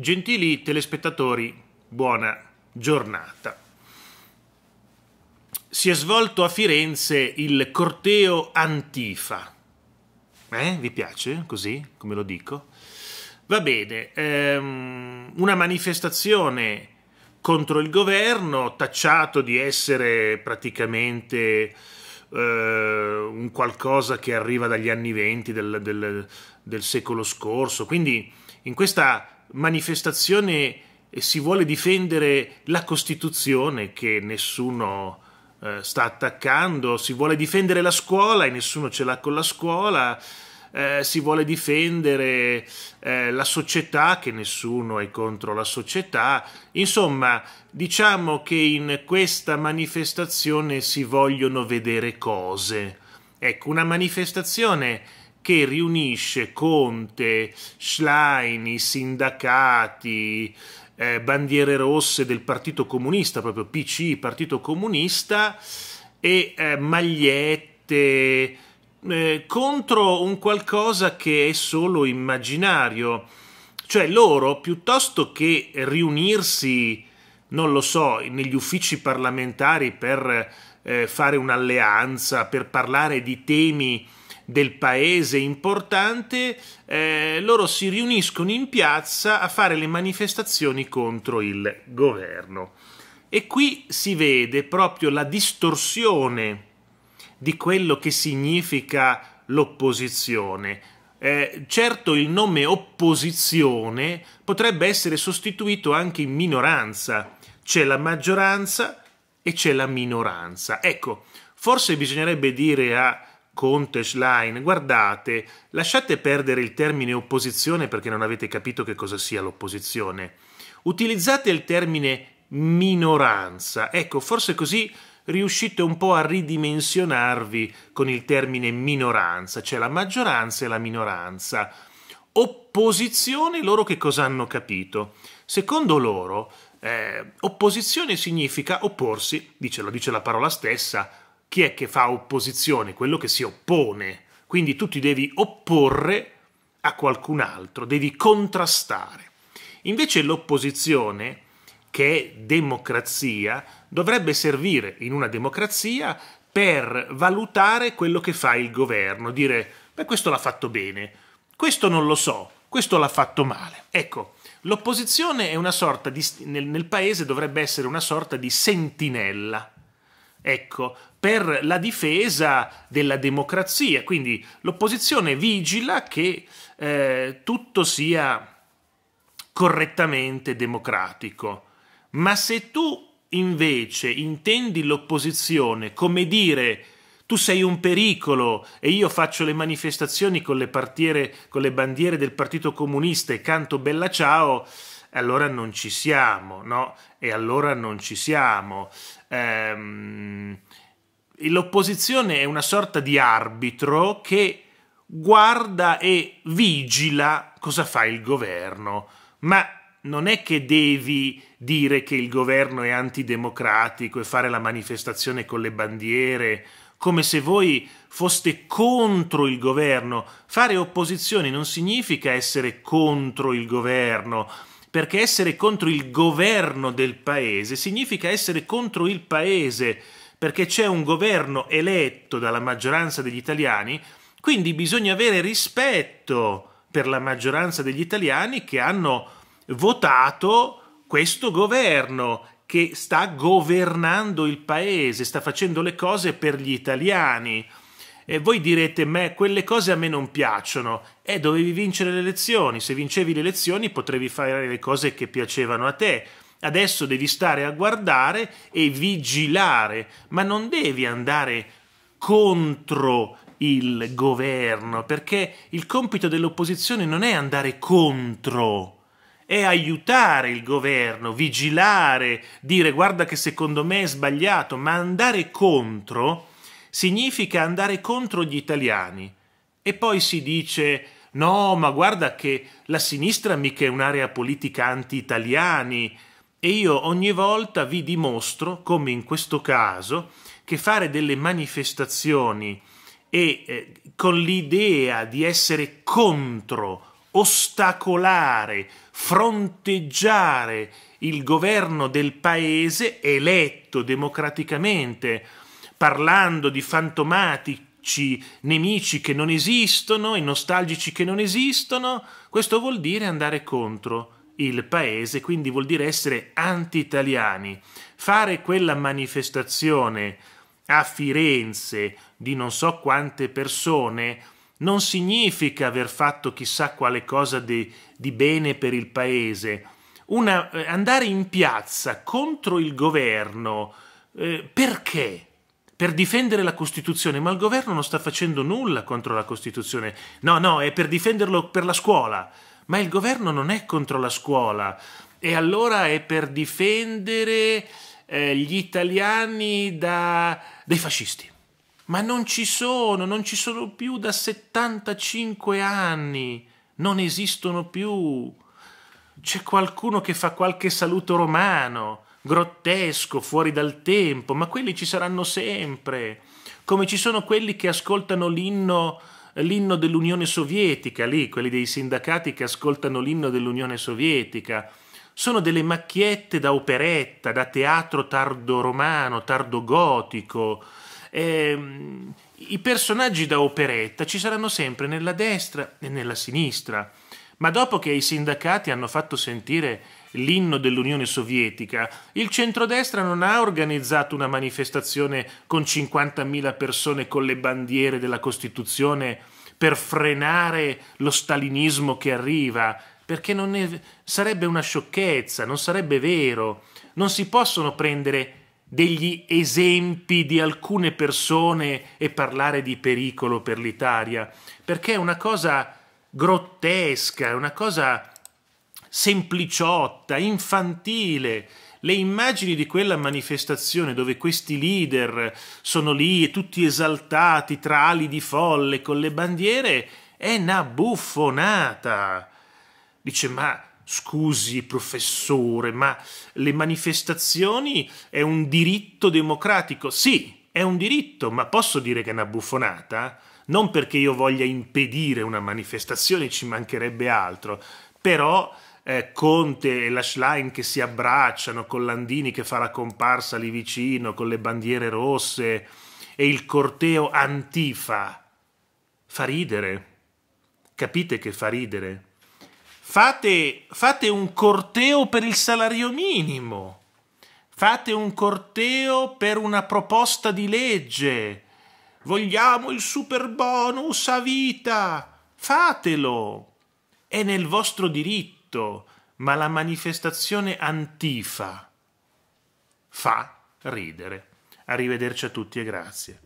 Gentili telespettatori, buona giornata. Si è svolto a Firenze il corteo Antifa. Eh, vi piace così, come lo dico? Va bene, ehm, una manifestazione contro il governo, tacciato di essere praticamente eh, un qualcosa che arriva dagli anni venti del, del, del secolo scorso, quindi in questa manifestazione e si vuole difendere la Costituzione che nessuno eh, sta attaccando, si vuole difendere la scuola e nessuno ce l'ha con la scuola, eh, si vuole difendere eh, la società che nessuno è contro la società. Insomma, diciamo che in questa manifestazione si vogliono vedere cose. Ecco, una manifestazione che riunisce Conte, Schlein, i sindacati, eh, bandiere rosse del Partito Comunista, proprio PC, Partito Comunista, e eh, magliette eh, contro un qualcosa che è solo immaginario. Cioè loro, piuttosto che riunirsi, non lo so, negli uffici parlamentari per eh, fare un'alleanza, per parlare di temi del paese importante, eh, loro si riuniscono in piazza a fare le manifestazioni contro il governo. E qui si vede proprio la distorsione di quello che significa l'opposizione. Eh, certo il nome opposizione potrebbe essere sostituito anche in minoranza. C'è la maggioranza e c'è la minoranza. Ecco, forse bisognerebbe dire a Conte, Schlein, guardate, lasciate perdere il termine opposizione perché non avete capito che cosa sia l'opposizione. Utilizzate il termine minoranza. Ecco, forse così riuscite un po' a ridimensionarvi con il termine minoranza, cioè la maggioranza e la minoranza. Opposizione, loro che cosa hanno capito? Secondo loro, eh, opposizione significa opporsi, dice, lo dice la parola stessa, chi è che fa opposizione? Quello che si oppone. Quindi tu ti devi opporre a qualcun altro, devi contrastare. Invece l'opposizione, che è democrazia, dovrebbe servire in una democrazia per valutare quello che fa il governo, dire beh questo l'ha fatto bene, questo non lo so, questo l'ha fatto male. Ecco, l'opposizione è una sorta di, nel, nel paese dovrebbe essere una sorta di sentinella ecco, per la difesa della democrazia. Quindi l'opposizione vigila che eh, tutto sia correttamente democratico. Ma se tu invece intendi l'opposizione come dire tu sei un pericolo e io faccio le manifestazioni con le, partiere, con le bandiere del Partito Comunista e canto bella ciao, allora non ci siamo, no? E allora non ci siamo. Ehm, l'opposizione è una sorta di arbitro che guarda e vigila cosa fa il governo, ma non è che devi dire che il governo è antidemocratico e fare la manifestazione con le bandiere, come se voi foste contro il governo. Fare opposizione non significa essere contro il governo, perché essere contro il governo del paese significa essere contro il paese, perché c'è un governo eletto dalla maggioranza degli italiani, quindi bisogna avere rispetto per la maggioranza degli italiani che hanno votato questo governo che sta governando il paese, sta facendo le cose per gli italiani. E voi direte, me, quelle cose a me non piacciono. Eh, dovevi vincere le elezioni. Se vincevi le elezioni potevi fare le cose che piacevano a te. Adesso devi stare a guardare e vigilare, ma non devi andare contro il governo, perché il compito dell'opposizione non è andare contro è aiutare il governo, vigilare, dire guarda che secondo me è sbagliato, ma andare contro significa andare contro gli italiani. E poi si dice no, ma guarda che la sinistra mica è un'area politica anti-italiani. E io ogni volta vi dimostro, come in questo caso, che fare delle manifestazioni e eh, con l'idea di essere contro, ostacolare, fronteggiare il governo del paese eletto democraticamente parlando di fantomatici nemici che non esistono, i nostalgici che non esistono, questo vuol dire andare contro il paese, quindi vuol dire essere anti-italiani. Fare quella manifestazione a Firenze di non so quante persone non significa aver fatto chissà quale cosa di, di bene per il paese. Una, eh, andare in piazza contro il governo, eh, perché? per difendere la Costituzione, ma il governo non sta facendo nulla contro la Costituzione. No, no, è per difenderlo per la scuola, ma il governo non è contro la scuola. E allora è per difendere eh, gli italiani da, dai fascisti. Ma non ci sono, non ci sono più da 75 anni, non esistono più. C'è qualcuno che fa qualche saluto romano grottesco, fuori dal tempo, ma quelli ci saranno sempre, come ci sono quelli che ascoltano l'inno, l'inno dell'Unione Sovietica, lì, quelli dei sindacati che ascoltano l'inno dell'Unione Sovietica. Sono delle macchiette da operetta, da teatro tardo romano, tardo gotico. Ehm, I personaggi da operetta ci saranno sempre nella destra e nella sinistra. Ma dopo che i sindacati hanno fatto sentire l'inno dell'Unione Sovietica, il centrodestra non ha organizzato una manifestazione con 50.000 persone con le bandiere della Costituzione per frenare lo stalinismo che arriva, perché non è, sarebbe una sciocchezza, non sarebbe vero. Non si possono prendere degli esempi di alcune persone e parlare di pericolo per l'Italia, perché è una cosa grottesca, è una cosa sempliciotta, infantile, le immagini di quella manifestazione dove questi leader sono lì tutti esaltati tra ali di folle con le bandiere è una buffonata. Dice, ma scusi professore, ma le manifestazioni è un diritto democratico? Sì, è un diritto, ma posso dire che è una buffonata? Non perché io voglia impedire una manifestazione, ci mancherebbe altro, però eh, Conte e la Schlein che si abbracciano, con Landini che fa la comparsa lì vicino, con le bandiere rosse e il corteo antifa. Fa ridere. Capite che fa ridere? Fate, fate un corteo per il salario minimo. Fate un corteo per una proposta di legge. Vogliamo il super bonus a vita. Fatelo. È nel vostro diritto. Egitto, ma la manifestazione antifa fa ridere. Arrivederci a tutti e grazie.